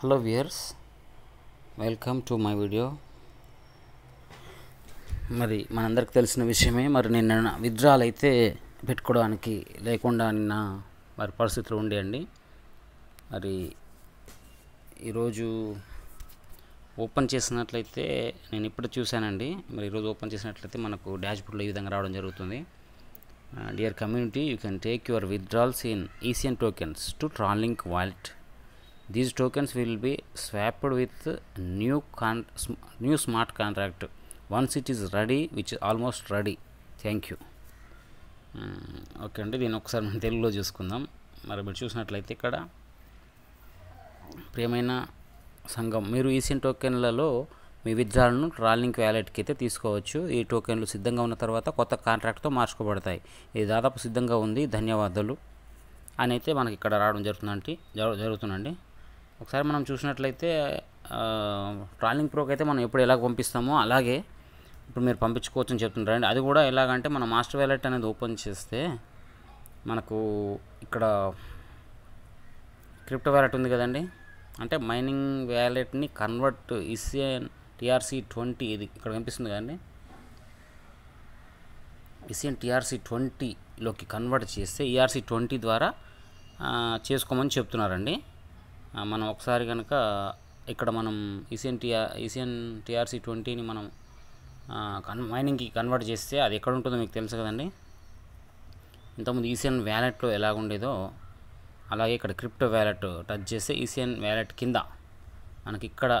hello viewers welcome to my video మరి మనందరికి తెలిసిన విషయమే మరి నిన్న విత్డ్రాల్ అయితే పెట్టుకోవడానికి లేకుండా నిన్న మరి పరిస్థితులు ఉండేయండి మరి ఈరోజు ఓపెన్ చేసినట్లయితే నేను ఇప్పుడు చూశానండి మరి ఈరోజు ఓపెన్ చేసినట్లయితే మనకు బోర్డ్లో ఈ విధంగా రావడం జరుగుతుంది dear community you can take your withdrawals in ECN tokens to TronLink wallet these tokens will be swapped with new con new smart contract once it is ready which almost ready thank you okay అండి దీని ఒకసారి మనం తెలుగులో చూసుకుందాం మరి మీరు చూసినట్లయితే ఇక్కడ ప్రియమైన సంఘం మీరు ఈసీన్ టోకెన్లలో మీ విద్రాలను ట్రాలింగ్ వ్యాలెట్కి అయితే తీసుకోవచ్చు ఈ టోకెన్లు సిద్ధంగా ఉన్న తర్వాత కొత్త కాంట్రాక్ట్తో మార్చుకోబడతాయి ఇది దాదాపు సిద్ధంగా ఉంది ధన్యవాదాలు అని అయితే మనకి ఇక్కడ రావడం జరుగుతుందండి జరుగుతుందండి ఒకసారి మనం చూసినట్లయితే ట్రాలింగ్ ప్రోకి అయితే మనం ఎప్పుడు ఎలా పంపిస్తామో అలాగే ఇప్పుడు మీరు పంపించుకోవచ్చు అని చెప్తుంటారండి అది కూడా ఎలాగంటే మనం మాస్టర్ వ్యాలెట్ అనేది ఓపెన్ చేస్తే మనకు ఇక్కడ క్రిప్టో వ్యాలెట్ ఉంది కదండి అంటే మైనింగ్ వ్యాలెట్ని కన్వర్ట్ ఇసిఎన్ టిఆర్సీ ట్వంటీ ఇది ఇక్కడ కనిపిస్తుంది కదండి ఇసిఎన్ టిఆర్సీ ట్వంటీలోకి కన్వర్ట్ చేస్తే ఈఆర్సీ ట్వంటీ ద్వారా చేసుకోమని చెప్తున్నారండి మనం ఒకసారి కనుక ఇక్కడ మనం ఈసియన్ టీఆర్ ఈసియన్ టీఆర్సీ ట్వంటీని మనం కన్ మైనింగ్కి కన్వర్ట్ చేస్తే అది ఎక్కడ ఉంటుందో మీకు తెలుసు కదండి ఇంతకుముందు ఈసియన్ వ్యాలెట్లో ఎలా ఉండేదో అలాగే ఇక్కడ క్రిప్టో వ్యాలెట్ టచ్ చేస్తే ఈసియన్ వ్యాలెట్ కింద మనకి ఇక్కడ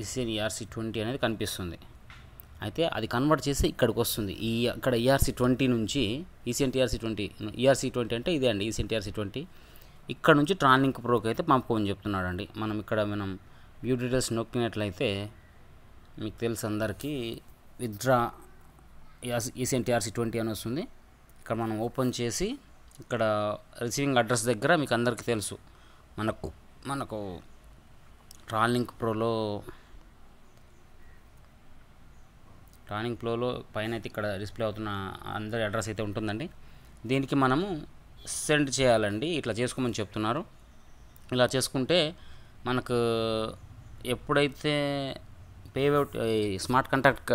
ఈసియన్ ఈఆర్సీ ట్వంటీ అనేది కనిపిస్తుంది అయితే అది కన్వర్ట్ చేసి ఇక్కడికి వస్తుంది ఈ ఇక్కడ ఈఆర్సీ ట్వంటీ నుంచి ECN TRC twenty ERC twenty అంటే ఇదే అండి ఈసీఎన్ టీఆర్సీ ట్వంటీ ఇక్కడ నుంచి ట్రాన్లింక్ ప్రోకి అయితే పంపమని చెప్తున్నాడండి మనం ఇక్కడ మనం వ్యూ డీటెయిల్స్ నొక్కినట్లయితే మీకు తెలుసు అందరికీ విత్డ్రా ఈసీఎన్టీఆర్సీ ట్వంటీ అని వస్తుంది ఇక్కడ మనం ఓపెన్ చేసి ఇక్కడ రిసీవింగ్ అడ్రస్ దగ్గర మీకు అందరికీ తెలుసు మనకు మనకు ట్రాన్లింక్ ప్రోలో ట్రాన్లింక్ ప్రోలో పైన అయితే ఇక్కడ డిస్ప్లే అవుతున్న అందరి అడ్రస్ అయితే ఉంటుందండి దీనికి మనము సెండ్ చేయాలండి ఇట్లా చేసుకోమని చెప్తున్నారు ఇలా చేసుకుంటే మనకు ఎప్పుడైతే out smart contract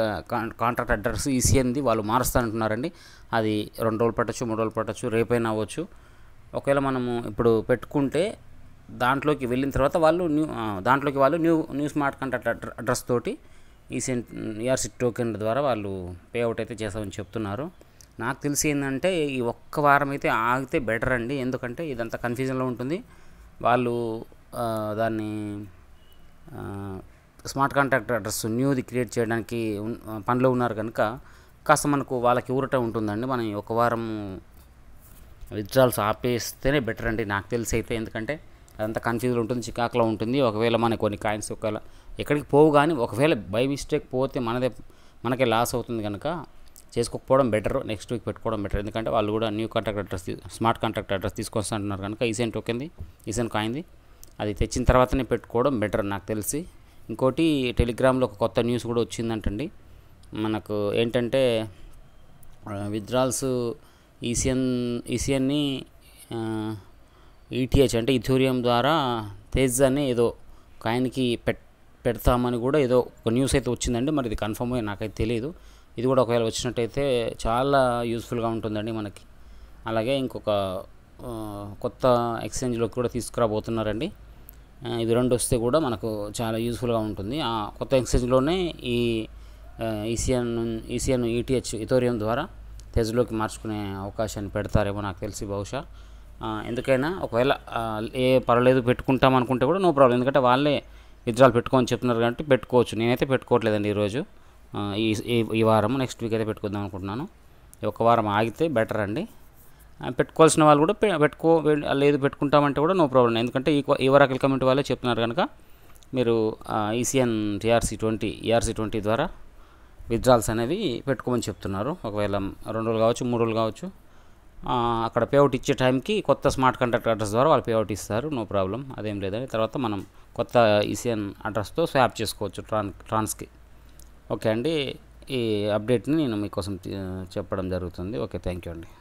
contract address EC ఈసీఎన్ది వాళ్ళు మారుస్తానంటున్నారండి అది రెండు రోజులు పట్టచ్చు మూడు రోజులు పట్టచ్చు రేపైనా అవ్వచ్చు ఒకవేళ మనము ఇప్పుడు పెట్టుకుంటే దాంట్లోకి వెళ్ళిన తర్వాత వాళ్ళు న్యూ దాంట్లోకి వాళ్ళు new new smart contract address తోటి ఈసీఎన్ ఈఆర్సీ టోకెన్ ద్వారా వాళ్ళు పేఅవుట్ అయితే చేస్తామని చెప్తున్నారు నాకు తెలిసి ఏంటంటే ఈ ఒక్క వారం అయితే ఆగితే బెటర్ అండి ఎందుకంటే ఇదంతా కన్ఫ్యూజన్లో ఉంటుంది వాళ్ళు దాన్ని స్మార్ట్ కాంట్రాక్ట్ అడ్రస్ న్యూది క్రియేట్ చేయడానికి పనిలో ఉన్నారు కనుక కాస్త మనకు వాళ్ళకి ఊరట ఉంటుందండి మనం ఒక వారం విత్డ్రాల్స్ ఆపేస్తేనే బెటర్ అండి నాకు తెలిసి అయితే ఎందుకంటే అదంతా కన్ఫ్యూజన్ ఉంటుంది చికాకులో ఉంటుంది ఒకవేళ మన కొన్ని కాయిన్స్ ఒకవేళ ఎక్కడికి పోవు కానీ ఒకవేళ బై మిస్టేక్ పోతే మనదే మనకే లాస్ అవుతుంది కనుక చేసుకోకపోవడం బెటర్ నెక్స్ట్ వీక్ పెట్టుకోవడం బెటర్ ఎందుకంటే వాళ్ళు కూడా new contract address smart contract address తీసుకొస్తుంటున్నారు కనుక ఈసెంట్ టోకెన్ది ఈసెన్ కాయింది అది తెచ్చిన తర్వాతనే పెట్టుకోవడం బెటర్ నాకు తెలిసి ఇంకోటి టెలిగ్రామ్లో ఒక కొత్త న్యూస్ కూడా వచ్చిందంటండి మనకు ఏంటంటే విత్డ్రాల్స్ ఈసీఎన్ ఈసీఎన్ని ఈటీహెచ్ అంటే ఇథూరియం ద్వారా తేజ్ అని ఏదో కాయన్కి పెట్ పెడతామని కూడా ఏదో ఒక న్యూస్ అయితే వచ్చిందండి మరి ఇది కన్ఫర్మ్ అయ్యి నాకైతే తెలియదు ఇది కూడా ఒకవేళ వచ్చినట్టయితే చాలా యూస్ఫుల్గా ఉంటుందండి మనకి అలాగే ఇంకొక కొత్త ఎక్స్చేంజ్లోకి కూడా తీసుకురాబోతున్నారండి ఇది రెండు వస్తే కూడా మనకు చాలా యూస్ఫుల్గా ఉంటుంది ఆ కొత్త ఎక్స్చేంజ్లోనే ఈ ఈసీఎన్ ఈసీఎన్ ఈటీహెచ్ ఇథోరియం ద్వారా తేజ్లోకి మార్చుకునే అవకాశాన్ని పెడతారేమో నాకు తెలిసి బహుశా ఎందుకైనా ఒకవేళ ఏ పర్వాలేదు పెట్టుకుంటాం అనుకుంటే కూడా నో ప్రాబ్లం ఎందుకంటే వాళ్ళే విత్డ్రాల్ పెట్టుకోమని చెప్తున్నారు కాబట్టి పెట్టుకోవచ్చు నేనైతే పెట్టుకోవట్లేదండి ఈరోజు ఈ ఈ వారం నెక్స్ట్ వీక్ అయితే పెట్టుకుందాం అనుకుంటున్నాను ఒక వారం ఆగితే బెటర్ అండి పెట్టుకోవాల్సిన వాళ్ళు కూడా పెట్టుకో లేదు పెట్టుకుంటామంటే కూడా నో ప్రాబ్లం ఎందుకంటే ఈ ఈ వరాకల్ కమిటీ వాళ్ళే చెప్తున్నారు కనుక మీరు ECN TRC twenty ERC twenty ద్వారా విత్డ్రాల్స్ అనేవి పెట్టుకోమని చెప్తున్నారు ఒకవేళ రెండు రోజులు కావచ్చు మూడు రోజులు కావచ్చు అక్కడ పేఅవుట్ ఇచ్చే టైంకి కొత్త స్మార్ట్ కాంట్రాక్ట్ అడ్రస్ ద్వారా వాళ్ళు పేఅవుట్ ఇస్తారు నో ప్రాబ్లం అదేం లేదని తర్వాత మనం కొత్త ఈసీఎన్ అడ్రస్తో స్వాప్ చేసుకోవచ్చు ట్రాన్ ట్రాన్స్కి ఓకే అండి ఈ అప్డేట్ని నేను మీకోసం చెప్పడం జరుగుతుంది ఓకే థ్యాంక్ యూ అండి